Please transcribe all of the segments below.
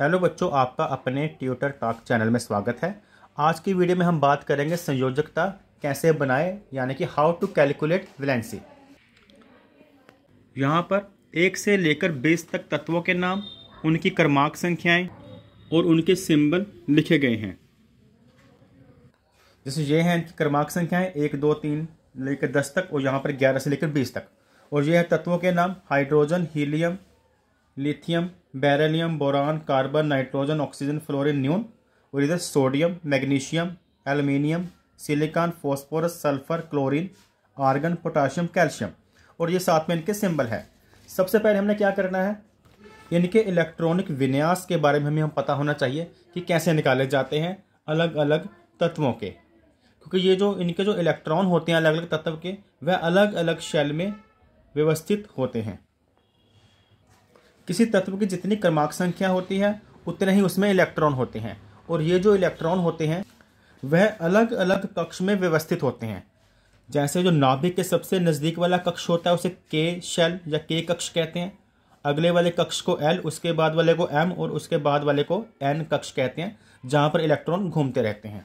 hello बच्चों आपका अपने ट्यूटर टॉक चैनल में स्वागत है आज की वीडियो में हम बात करेंगे संयोजकता कैसे बनाए यानी कि हाउ टू कैलकुलेट वैलेंसी यहाँ पर एक से लेकर बीस तक तत्वों के नाम उनकी क्रमांक संख्याएं और उनके सिंबल लिखे गए हैं जैसे ये हैं क्रमांक संख्याएं एक दो तीन लेकर दस तक और यहाँ पर ग्यारह से लेकर बीस तक और ये है तत्वों के नाम hydrogen helium lithium beryllium boron carbon nitrogen oxygen fluorine neon और इधर sodium magnesium aluminium silicon phosphorus sulphur chlorine argon potassium calcium और ये साथ में इनके सिंबल है सबसे पहले हमने क्या करना है इनके इलेक्ट्रॉनिक विन्यास के बारे में हमें हम पता होना चाहिए कि कैसे निकाले जाते हैं अलग अलग तत्वों के क्योंकि ये जो इनके जो इलेक्ट्रॉन होते हैं अलग अलग तत्व के वह अलग अलग शैल में व्यवस्थित होते हैं किसी तत्व की जितनी क्रमांक संख्या होती है उतने ही उसमें इलेक्ट्रॉन होते हैं और ये जो इलेक्ट्रॉन होते हैं वह अलग अलग कक्ष में व्यवस्थित होते हैं जैसे जो नाभिक के सबसे नज़दीक वाला कक्ष होता है उसे के शेल या के कक्ष कहते हैं अगले वाले कक्ष को एल उसके बाद वाले को एम और उसके बाद वाले को एन कक्ष कहते हैं जहाँ पर इलेक्ट्रॉन घूमते रहते हैं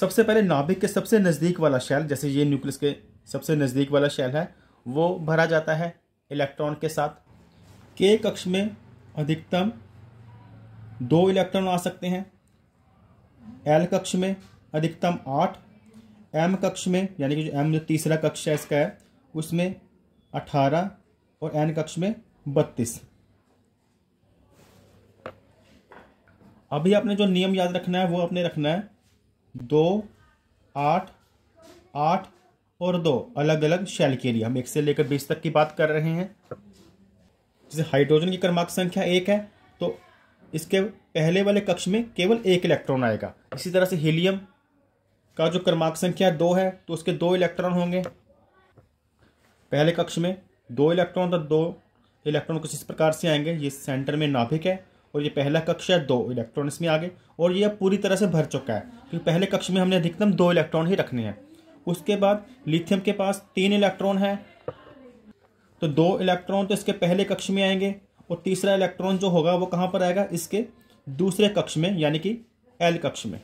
सबसे पहले नाभिक के सबसे नज़दीक वाला शैल जैसे ये न्यूक्लियस के सबसे नज़दीक वाला शैल है वो भरा जाता है इलेक्ट्रॉन के साथ के कक्ष में अधिकतम दो इलेक्ट्रॉन आ सकते हैं एल कक्ष में अधिकतम आठ एम कक्ष में यानी कि जो एम जो तीसरा कक्ष है इसका है उसमें अठारह और एन कक्ष में बत्तीस अभी आपने जो नियम याद रखना है वो आपने रखना है दो आठ आठ और दो अलग अलग शैल के लिए हम एक से लेकर बीस तक की बात कर रहे हैं जैसे हाइड्रोजन की क्रमांक संख्या एक है तो इसके पहले वाले कक्ष में केवल एक इलेक्ट्रॉन आएगा इसी तरह से हीलियम का जो क्रमांक संख्या दो है तो उसके दो इलेक्ट्रॉन होंगे पहले कक्ष में दो इलेक्ट्रॉन तो दो इलेक्ट्रॉन कुछ इस प्रकार से आएंगे ये सेंटर में नाभिक है और ये पहला कक्ष है दो इलेक्ट्रॉन इसमें आगे और ये अब पूरी तरह से भर चुका है क्योंकि पहले कक्ष में हमने अधिकतम दो इलेक्ट्रॉन ही रखने हैं उसके बाद लिथियम के पास तीन इलेक्ट्रॉन है तो दो इलेक्ट्रॉन तो इसके पहले कक्ष में आएंगे और तीसरा इलेक्ट्रॉन जो होगा वो कहाँ पर आएगा इसके दूसरे कक्ष में यानी कि एल कक्ष में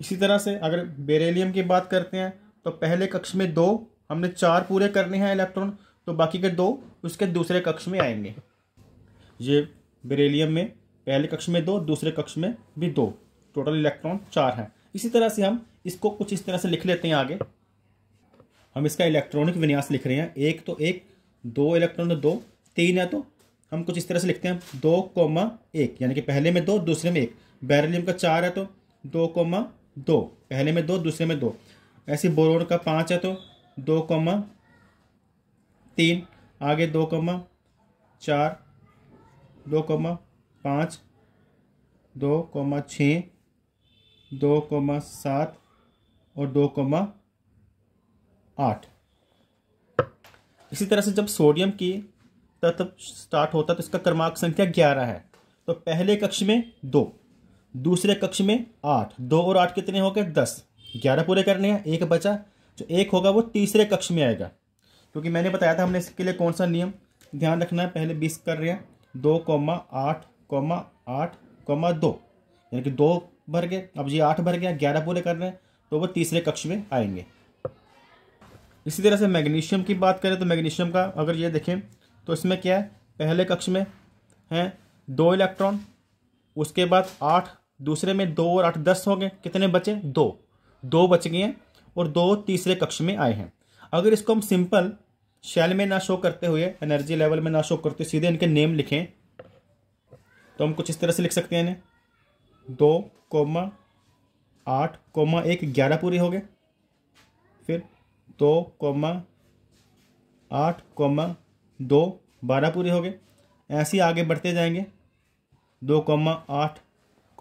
इसी तरह से अगर बेरेलियम की बात करते हैं तो पहले कक्ष में दो हमने चार पूरे करने हैं इलेक्ट्रॉन तो बाकी के दो उसके दूसरे कक्ष में आएंगे ये बेरेलियम में पहले कक्ष में दो दूसरे कक्ष में भी दो टोटल इलेक्ट्रॉन चार हैं इसी तरह से हम इसको कुछ इस तरह से लिख लेते हैं आगे हम इसका इलेक्ट्रॉनिक विन्यास लिख रहे हैं एक तो एक दो इलेक्ट्रॉन तो दो तीन है तो हम कुछ इस तरह से लिखते हैं दो कोमा एक यानी कि पहले में दो दूसरे में एक बैरलियम का चार है तो दो कोमा दो पहले में दो दूसरे में दो ऐसे बोरोन का पाँच है तो दो कोमा तीन आगे दो कोमा चार दो कोमा पाँच दो कोमा छः दो कोमा सात और दो कोमा आठ इसी तरह से जब सोडियम की तत्व स्टार्ट होता है तो इसका क्रमांक संख्या ग्यारह है तो पहले कक्ष में दो दूसरे कक्ष में आठ दो और आठ कितने हो गए दस ग्यारह पूरे करने हैं एक बचा जो एक होगा वो तीसरे कक्ष में आएगा क्योंकि मैंने बताया था हमने इसके लिए कौन सा नियम ध्यान रखना है पहले बीस कर रहे हैं दो कौमा आठ कौमा आठ कौमा दो यानी कि दो भर गए अब ये आठ भर गया ग्यारह पूरे कर रहे हैं तो वो तीसरे कक्ष में आएंगे इसी तरह से मैग्नीशियम की बात करें तो मैग्नीशियम का अगर ये देखें तो इसमें क्या है पहले कक्ष में हैं दो इलेक्ट्रॉन उसके बाद आठ दूसरे में दो और आठ दस हो गए कितने बचे दो दो बच गए हैं और दो तीसरे कक्ष में आए हैं अगर इसको हम सिंपल शैल में ना शो करते हुए एनर्जी लेवल में ना शो करते सीधे इनके नेम लिखें तो हम कुछ इस तरह से लिख सकते हैं इन्हें दो कोमा आठ कोमा एक ग्यारह पूरे हो गए फिर दो कोमा आठ कोमा दो बारह पूरे हो गए ऐसे ही आगे बढ़ते जाएंगे दो कॉमा आठ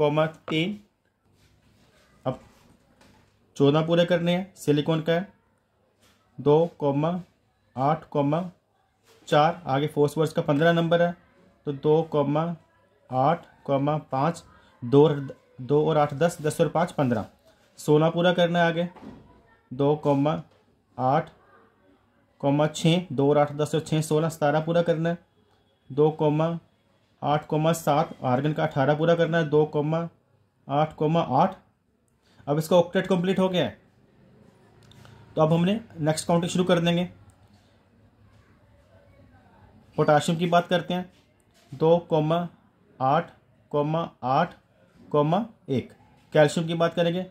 कोमा तीन अब चौदह पूरे करने हैं सिलिकॉन का है दो कॉमा आठ कोमा चार आगे फोर्स वर्स का पंद्रह नंबर है तो दो कॉमा आठ कोमा पाँच दो दो और आठ दस दस और पाँच पंद्रह सोलह पूरा करना है आगे दो कॉमा आठ कौमा छः दो और आठ दस और छः सोलह सतारह पूरा करना है दो कौमा आठ कौमा सात आर्गन का अठारह पूरा करना है दो कौमा आठ कौमा आठ अब इसका ऑक्टेट कंप्लीट हो गया है तो अब हमने नेक्स्ट काउंटिंग शुरू कर देंगे पोटाशियम की बात करते हैं दो कौमा आठ कौमा आठ कौमा एक कैल्शियम की बात करेंगे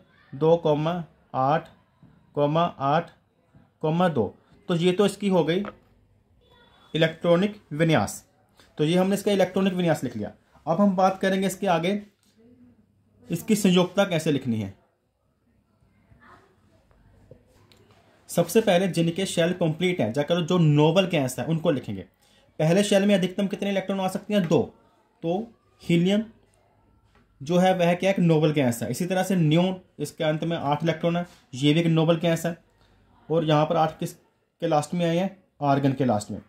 दो कॉमा आठ कौमा आठ कॉमा दो तो ये तो इसकी हो गई इलेक्ट्रॉनिक विन्यास तो ये हमने इसका इलेक्ट्रॉनिक विन्यास लिख लिया अब हम बात करेंगे इसके आगे इसकी संयोगता कैसे लिखनी है सबसे पहले जिनके शेल कंप्लीट हैं या जो नोबल गैस है उनको लिखेंगे पहले शेल में अधिकतम कितने इलेक्ट्रॉन आ सकते हैं दो तो हीलियम जो है वह क्या एक नोबल गैस है इसी तरह से न्यून इसके अंत में आठ इलेक्ट्रॉन है ये भी एक नोबल गैस है और यहाँ पर आठ किस के लास्ट में आए हैं आर्गन के लास्ट में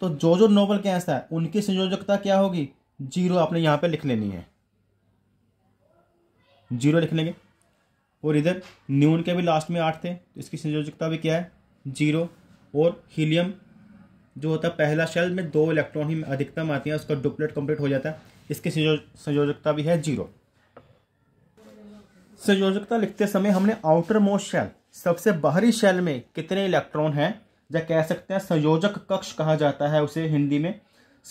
तो जो जो नोबल गैस है उनकी संयोजकता क्या होगी जीरो आपने यहाँ पे लिख लेनी है जीरो लिख लेंगे और इधर न्यून के भी लास्ट में आठ थे तो इसकी संयोजकता भी क्या है जीरो और हीलियम जो होता है पहला शेल में दो इलेक्ट्रॉन ही अधिकतम आती है उसका डुप्लेट कंप्लीट हो जाता है इसकी संयोजकता भी है जीरो संयोजकता लिखते समय हमने आउटर मोस्ट शेल सबसे बाहरी शेल में कितने इलेक्ट्रॉन हैं या कह सकते हैं संयोजक कक्ष कहा जाता है उसे हिंदी में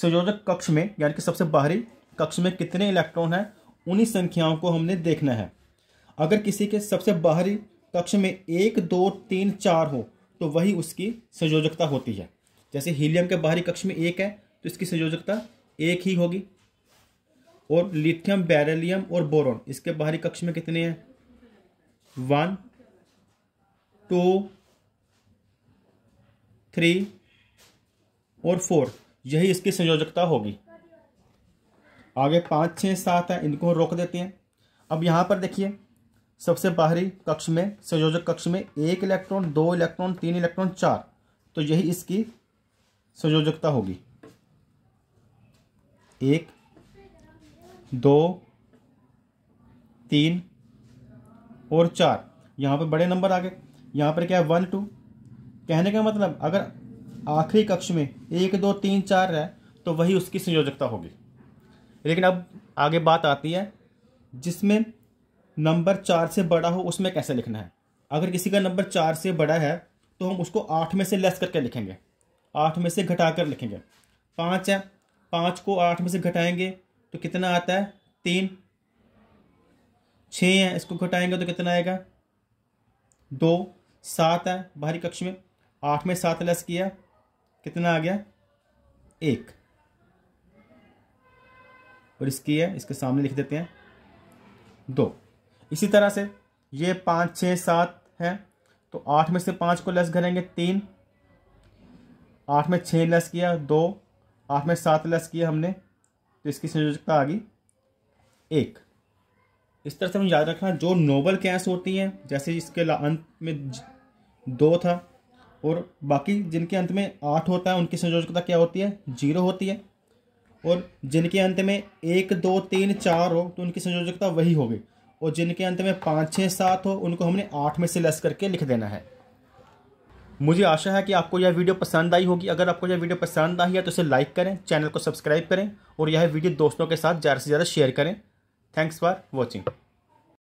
संयोजक कक्ष में यानी कि सबसे बाहरी कक्ष में कितने इलेक्ट्रॉन हैं उन्हीं संख्याओं को हमने देखना है अगर किसी के सबसे बाहरी कक्ष में एक दो तीन चार हो तो वही उसकी संयोजकता होती है जैसे हीलियम के बाहरी कक्ष में एक है तो इसकी संयोजकता एक ही होगी और लिथियम बेरेलियम और बोरोन इसके बाहरी कक्ष में कितने हैं वन टू थ्री और फोर यही इसकी संयोजकता होगी आगे पाँच छः सात है इनको रोक देते हैं अब यहाँ पर देखिए सबसे बाहरी कक्ष में संयोजक कक्ष में एक इलेक्ट्रॉन दो इलेक्ट्रॉन तीन इलेक्ट्रॉन चार तो यही इसकी संयोजकता होगी एक दो तीन और चार यहाँ पे बड़े नंबर आ गए यहाँ पर क्या है वन टू कहने का मतलब अगर आखिरी कक्ष में एक दो तीन चार है तो वही उसकी संयोजकता होगी लेकिन अब आगे बात आती है जिसमें नंबर चार से बड़ा हो उसमें कैसे लिखना है अगर किसी का नंबर चार से बड़ा है तो हम उसको आठ में से लेस करके लिखेंगे आठ में से घटा कर लिखेंगे पाँच है पाँच को आठ में से घटाएंगे तो कितना आता है तीन छः है इसको घटाएंगे तो कितना आएगा दो सात है बाहरी कक्ष में आठ में सात लस किया कितना आ गया एक और इसकी है इसके सामने लिख देते हैं दो इसी तरह से ये पाँच छः सात है तो आठ में से पाँच को लस करेंगे तीन आठ में छः लस किया दो आठ में सात लस किया हमने तो इसकी संयोजकता आ गई एक इस तरह से हम याद रखना जो नोबल गैस होती हैं जैसे इसके अंत में दो था और बाकी जिनके अंत में आठ होता है उनकी संयोजकता क्या होती है जीरो होती है और जिनके अंत में एक दो तीन चार हो तो उनकी संयोजकता वही होगी और जिनके अंत में पाँच छः सात हो उनको हमने आठ में से लेस करके लिख देना है मुझे आशा है कि आपको यह वीडियो पसंद आई होगी अगर आपको यह वीडियो पसंद आई है तो इसे लाइक करें चैनल को सब्सक्राइब करें और यह वीडियो दोस्तों के साथ ज़्यादा से ज़्यादा शेयर करें थैंक्स फॉर वॉचिंग